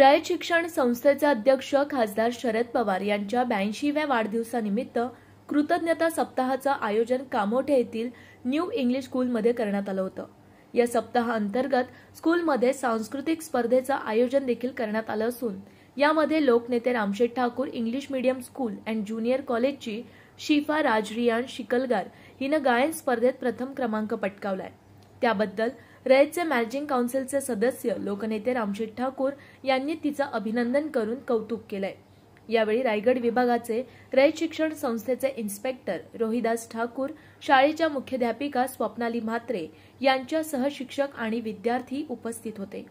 रयत शिक्षण संस्थेचे अध्यक्ष खासदार शरद पवार यांच्या ब्याऐंशीव्या वाढदिवसानिमित्त कृतज्ञता सप्ताहाचं आयोजन कामोठे येथील न्यू इंग्लिश स्कूलमध्ये करण्यात आलं होतं या सप्ताहाअंतर्गत स्कूलमध्ये सांस्कृतिक स्पर्धेचं आयोजन देखील करण्यात आलं असून यामध्ये लोकनेते Ramsheth Thakur English medium school and junior कॉलेजची शिफा राजरियान शिकलगार हिनं गायन स्पर्धेत प्रथम क्रमांक पटकावलाय त्याबद्दल रयतचे मॅनेजिंग काउन्सिलचे सदस्य लोकनेते रामशेठ ठाकूर यांनी तिचं अभिनंदन करून कौतुक केलंय यावेळी रायगड विभागाचे रयत शिक्षण संस्थेचे इन्स्पेक्टर रोहिदास ठाकूर शाळेच्या मुख्याध्यापिका स्वप्नाली म्हात्रे यांच्या सहशिक्षक आणि विद्यार्थी उपस्थित होते